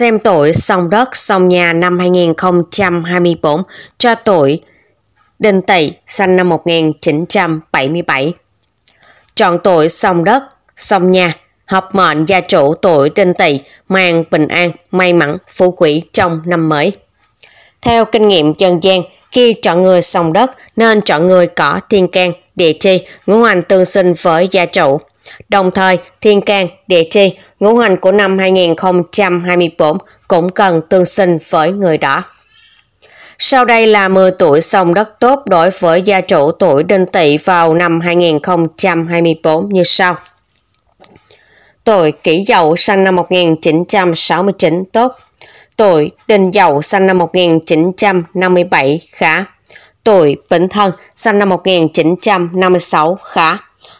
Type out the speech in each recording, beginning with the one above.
xem tuổi song đất song nhà năm 2024 cho tuổi Đinh Tỵ sinh năm 1977. Chọn tuổi song đất, song nhà, hợp mệnh gia chủ tuổi Đinh Tỵ mang bình an, may mắn, phú quý trong năm mới. Theo kinh nghiệm dân gian, khi chọn người song đất nên chọn người có thiên can, địa chi, ngũ hành tương sinh với gia chủ. Đồng thời, thiên can, địa chi ngũ hành của năm 2024 cũng cần tương sinh với người đó. Sau đây là 10 tuổi song đất tốt đối với gia chủ tuổi đinh tỵ vào năm 2024 như sau. Tuổi kỷ dậu sinh năm 1969 tốt. Tuổi đinh dậu sinh năm 1957 khá. Tuổi bính thân sinh năm 1956 khá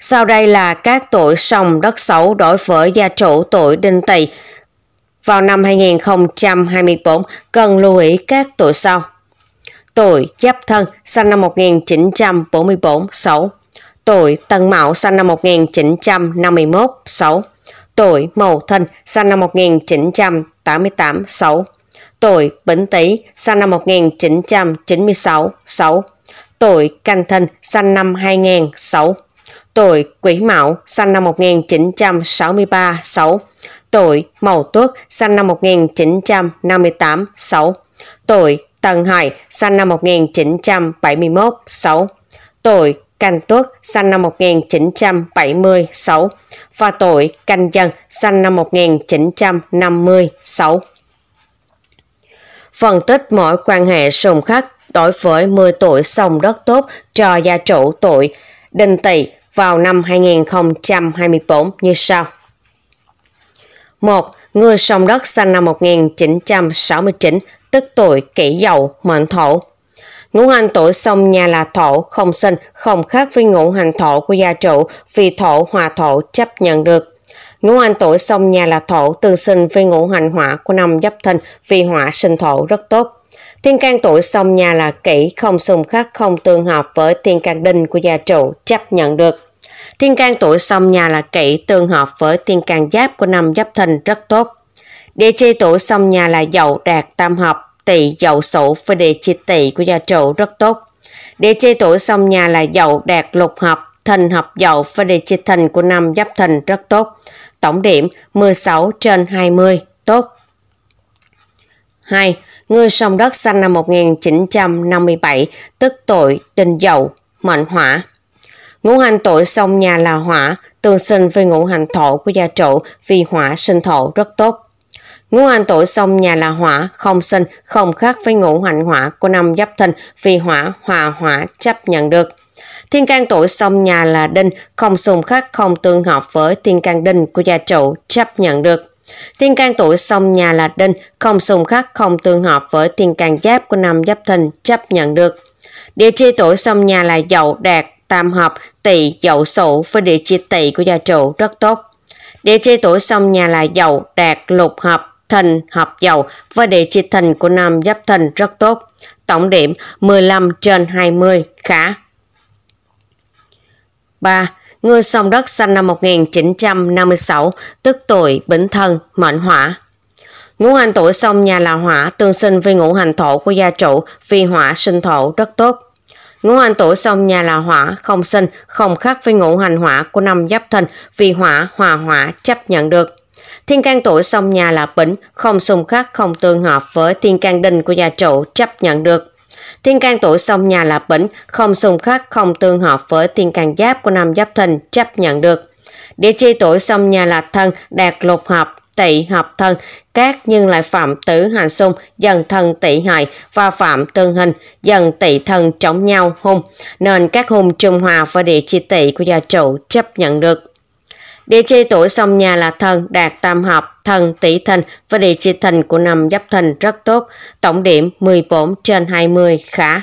Sau đây là các tội sòng đất xấu đối với gia chủ tuổi đinh tỵ. Vào năm 2024, cần lưu ý các tội sau. Tuổi Giáp Thân, sinh năm 1944, xấu. Tuổi Tân Mão, sinh năm 1951, xấu. Tuổi Mậu Thân, sinh năm 1988, xấu. Tuổi Bính Tý, sinh năm 1996, xấu. Tuổi Canh Thân, sinh năm 2000, xấu Tuổi Quỷ Mão, sinh năm 1963, 6. Tuổi Mậu Tuất, sinh năm 1958, 6. Tuổi Tân Hợi, sinh năm 1971, 6. Tuổi Canh Tuất, sinh năm 1976 và tuổi Canh Dân, sinh năm 1956. Phân tích mọi quan hệ sùng khắc đối với 10 tuổi sông đất tốt cho gia chủ tuổi Đinh Tỵ vào năm 2024 như sau. 1. Người sông đất sinh năm 1969, tức tuổi kỷ dậu mệnh thổ. Ngũ hành tuổi sông nhà là thổ, không sinh, không khác với ngũ hành thổ của gia chủ vì thổ hòa thổ chấp nhận được. Ngũ hành tuổi sông nhà là thổ tương sinh với ngũ hành hỏa của năm giáp thìn vì hỏa sinh thổ rất tốt. Thiên can tuổi sông nhà là kỷ, không xung khắc, không tương hợp với thiên can đinh của gia chủ chấp nhận được. Thiên can tuổi song nhà là kỵ tương hợp với thiên can giáp của năm giáp thìn rất tốt. Địa chi tuổi song nhà là dậu đạt tam hợp, tỵ dậu sửu với địa chi tỵ của gia chủ rất tốt. Địa chi tuổi song nhà là dậu đạt lục hợp, thìn hợp dậu và địa chi thìn của năm giáp thìn rất tốt. Tổng điểm 16 trên 20, tốt. 2. Người sông đất sanh năm 1957, tức tuổi đình dậu, mệnh hỏa. Ngũ hành tuổi sông nhà là hỏa, tương sinh với ngũ hành thổ của gia chủ vì hỏa sinh thổ rất tốt. Ngũ hành tuổi sông nhà là hỏa, không sinh, không khác với ngũ hành hỏa của năm giáp thìn vì hỏa, hòa hỏa chấp nhận được. Thiên can tuổi sông nhà là đinh, không xung khắc, không tương hợp với thiên can đinh của gia chủ chấp nhận được. Thiên can tuổi sông nhà là đinh, không xung khắc, không tương hợp với thiên can giáp của năm giáp thìn chấp nhận được. Địa chi tuổi sông nhà là dậu, đạt, tam hợp, tỵ, dậu sửu với địa chi tỵ của gia chủ rất tốt. Địa chi tuổi sông nhà là dậu, đạt, lục hợp, thìn, hợp dậu với địa chi thìn của nam giáp thìn rất tốt. Tổng điểm 15 trên 20 khá 3. Ngư sông đất sinh năm 1956, tức tuổi Bính Thân, Mệnh Hỏa. Ngũ hành tuổi sông nhà là hỏa, tương sinh với ngũ hành thổ của gia chủ vì hỏa sinh thổ rất tốt. Ngũ hành tuổi sông nhà là hỏa, không sinh, không khắc với ngũ hành hỏa của năm giáp thìn vì hỏa, hòa hỏa chấp nhận được. Thiên can tuổi sông nhà là bỉnh, không xung khắc, không tương hợp với thiên can đinh của gia chủ chấp nhận được. Thiên can tuổi sông nhà là bỉnh, không xung khắc, không tương hợp với thiên can giáp của năm giáp thìn chấp nhận được. Địa chi tuổi sông nhà là thân, đạt lục hợp, tỵ hợp thân, các nhưng lại phạm tử hành xung, dần thân tị hại và phạm tương hình, dần tị thân chống nhau hung, nên các hung trung hòa và địa chi tị của gia chủ chấp nhận được. Địa chi tuổi sông nhà là thân, đạt tam hợp, thân tỷ thìn và địa chi thìn của năm giáp thìn rất tốt, tổng điểm 14 trên 20 khá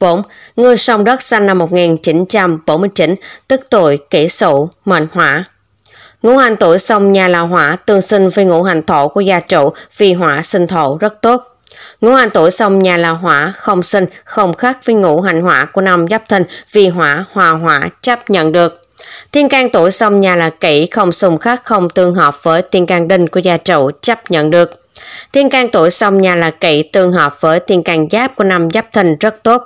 4. Ngư sông đất sinh năm 1949, tức tuổi kỷ sửu, mệnh hỏa, Ngũ hành tuổi xong nhà là hỏa tương sinh với ngũ hành thổ của gia trụ vì hỏa sinh thổ rất tốt. Ngũ hành tuổi xong nhà là hỏa không sinh không khắc với ngũ hành hỏa của năm giáp thìn vì hỏa hòa hỏa chấp nhận được. Thiên can tuổi xong nhà là kỷ không xung khắc không tương hợp với thiên can đinh của gia trụ chấp nhận được. Thiên can tuổi xong nhà là kỷ tương hợp với thiên can giáp của năm giáp thìn rất tốt.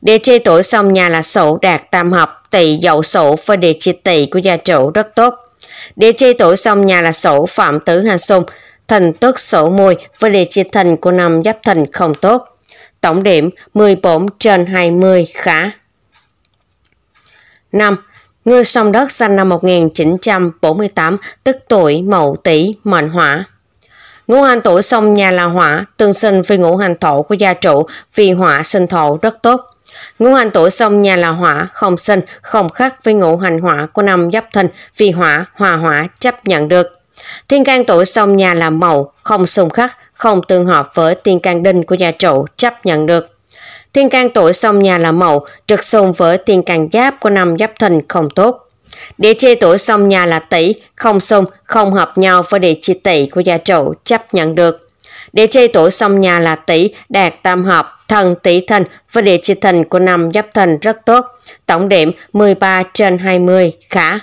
Địa chi tuổi xong nhà là sổ đạt tam hợp tỵ dậu sổ với địa chi tỵ của gia trụ rất tốt. Địa chi tuổi song nhà là sổ phạm tử hà xung, thần tước sổ mùi với địa chi thần của năm giáp thần không tốt. Tổng điểm 14 trên 20 khá. 5. Ngư sông đất sinh năm 1948, tức tuổi Mậu Tý, mệnh hỏa. Ngũ hành tuổi sông nhà là hỏa, tương sinh với ngũ hành thổ của gia trụ, vì hỏa sinh thổ rất tốt. Ngũ hành tuổi sông nhà là hỏa, không sinh, không khắc với ngũ hành hỏa của năm giáp thìn, vì hỏa, hòa hỏa chấp nhận được. Thiên can tuổi sông nhà là mậu, không xung khắc, không tương hợp với thiên can đinh của gia chủ chấp nhận được. Thiên can tuổi sông nhà là mậu, trực xung với thiên can giáp của năm giáp thìn không tốt. Địa chi tuổi sông nhà là tỷ, không xung, không hợp nhau với địa chi tỷ của gia chủ chấp nhận được. Địa chi tuổi sông nhà là tỷ, đạt tam hợp, thần tỷ thần và địa chi thần của năm giáp thần rất tốt. Tổng điểm 13 trên 20, khá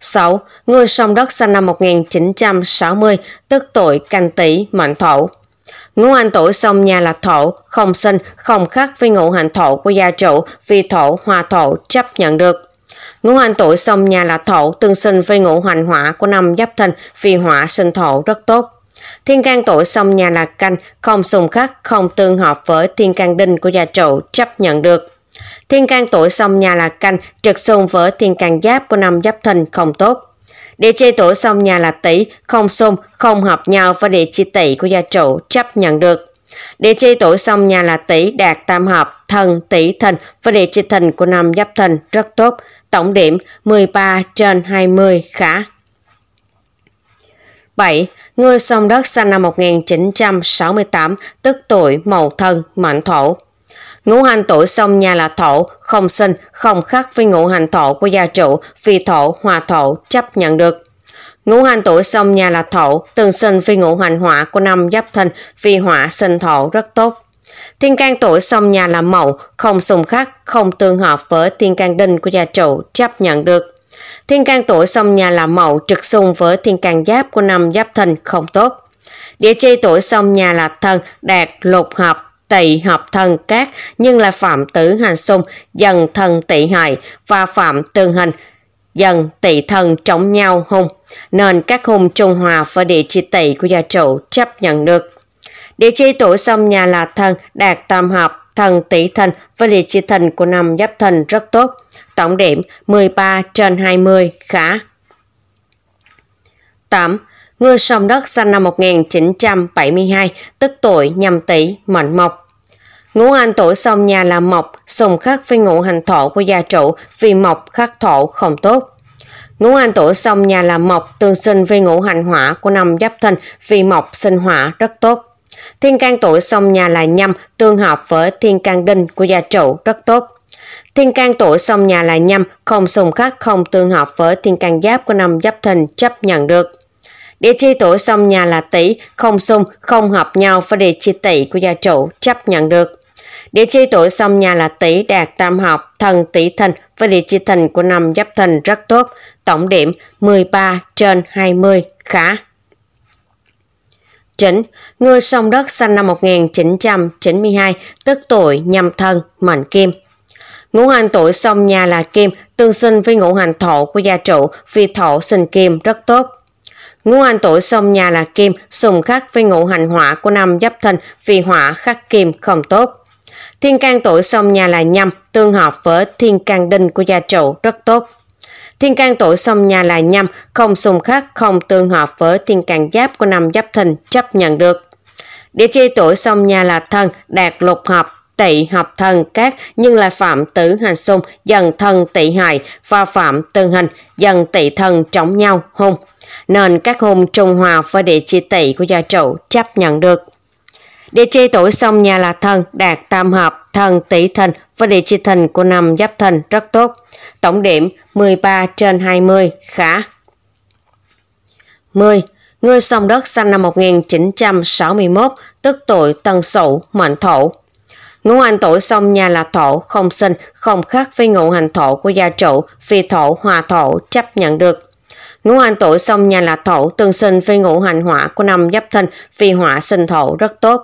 6. Người sông đất sinh năm 1960, tức tuổi canh tỷ, mệnh thổ. Ngũ hành tuổi sông nhà là thổ, không sinh, không khắc với ngũ hành thổ của gia chủ vì thổ, hòa thổ chấp nhận được. Ngũ hành tuổi sông nhà là thổ tương sinh với ngũ hành hỏa của năm giáp thìn vì hỏa sinh thổ rất tốt. Thiên can tuổi sông nhà là canh, không xung khắc, không tương hợp với thiên can đinh của gia trụ chấp nhận được. Thiên can tuổi sông nhà là canh, trực xung với thiên can giáp của năm giáp thìn không tốt. Địa chi tuổi sông nhà là tỷ, không xung, không hợp nhau với địa chi tỷ của gia trụ chấp nhận được. Địa chi tuổi sông nhà là tỷ đạt tam hợp, thần tỷ thìn và địa chi thìn của năm giáp thìn rất tốt. Tổng điểm 13 trên 20 khả. 7. Người sông đất sinh năm 1968, tức tuổi Mậu Thân, Mệnh Thổ. Ngũ hành tuổi sông nhà là thổ, không sinh, không khắc với ngũ hành thổ của gia chủ, vì thổ, hòa thổ, chấp nhận được. Ngũ hành tuổi sông nhà là thổ, tương sinh phi ngũ hành hỏa của năm giáp thân vì hỏa sinh thổ rất tốt. Thiên can tuổi sông nhà là mậu, không xung khắc, không tương hợp với thiên can đinh của gia chủ, chấp nhận được. Thiên can tuổi xông nhà là mậu trực xung với thiên can giáp của năm giáp thìn không tốt. Địa chi tuổi xông nhà là thân, đạt, lục hợp, tỵ hợp thân cát nhưng là phạm tử hành xung dần thân tỵ hại và phạm tương hình dần tỵ thân chống nhau hung nên các hung trung hòa với địa chi tỵ của gia chủ chấp nhận được địa chi tuổi xông nhà là thân đạt tam hợp thần tỷ thần và liệt chi thần của năm giáp thần rất tốt. Tổng điểm 13 trên 20 khá 8. Ngư sông đất sinh năm 1972, tức tuổi nhâm tỵ mệnh mộc. Ngũ hành tuổi sông nhà là mộc, sùng khắc với ngũ hành thổ của gia chủ vì mộc khắc thổ không tốt. Ngũ hành tuổi sông nhà là mộc tương sinh với ngũ hành hỏa của năm giáp thìn vì mộc sinh hỏa rất tốt. Thiên can tuổi xông nhà là nhâm tương hợp với thiên can đinh của gia chủ rất tốt. Thiên can tuổi xông nhà là nhâm không xung khắc không tương hợp với thiên can giáp của năm giáp thìn chấp nhận được. Địa chi tuổi xông nhà là tỷ không xung không hợp nhau với địa chi tỷ của gia chủ chấp nhận được. Địa chi tuổi xông nhà là tỷ đạt tam hợp thần tỷ thìn với địa chi thìn của năm giáp thìn rất tốt, tổng điểm 13 trên 20 khá Trịnh, người sông đất sinh năm 1992, tức tuổi nhâm thân, mệnh kim. Ngũ hành tuổi sông nhà là kim, tương sinh với ngũ hành thổ của gia trụ, vì thổ sinh kim rất tốt. Ngũ hành tuổi sông nhà là kim, xung khắc với ngũ hành hỏa của năm giáp thân vì hỏa khắc kim không tốt. Thiên can tuổi sông nhà là nhâm, tương hợp với thiên can đinh của gia trụ rất tốt. Thiên can tuổi xông nhà là nhâm, không xung khắc, không tương hợp với thiên can giáp của năm giáp thìn chấp nhận được. Địa chi tuổi xông nhà là thân, đạt lục hợp, tỵ hợp thân các nhưng là phạm tử hành xung, dần thân tỵ hại và phạm tương hình, dần tỵ thân chống nhau hung. Nên các hung trung hòa với địa chi tỵ của gia trụ chấp nhận được. Địa chi tuổi sông nhà là thần, đạt tam hợp, thần tỷ thần và địa chi thần của năm giáp thần rất tốt. Tổng điểm 13 trên 20, khá 10. Người sông đất sinh năm 1961, tức tuổi Tân Sửu, mệnh Thổ. Ngũ hành tuổi sông nhà là thổ, không sinh, không khác với ngũ hành thổ của gia chủ vì thổ hòa thổ chấp nhận được. Ngũ hành tuổi xông nhà là thổ, tương sinh phi ngũ hành hỏa của năm giáp thân phi hỏa sinh thổ rất tốt.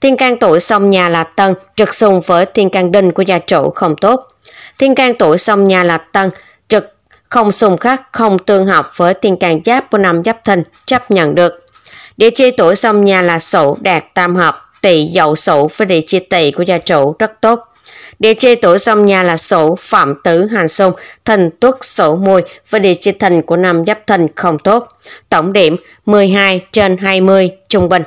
Thiên can tuổi xông nhà là tân, trực xung với thiên can đinh của gia chủ không tốt. Thiên can tuổi xông nhà là tân, trực không xung khắc, không tương hợp với thiên can giáp của năm giáp thân chấp nhận được. Địa chi tuổi xông nhà là sửu đạt tam hợp, tỵ dậu sửu với địa chi tỵ của gia chủ rất tốt. Địa chi tuổi song nhà là sổ phạm tứ hàn sông thần tuất sổ môi và địa chi thần của năm giáp thần không tốt. Tổng điểm 12 trên 20 trung bình.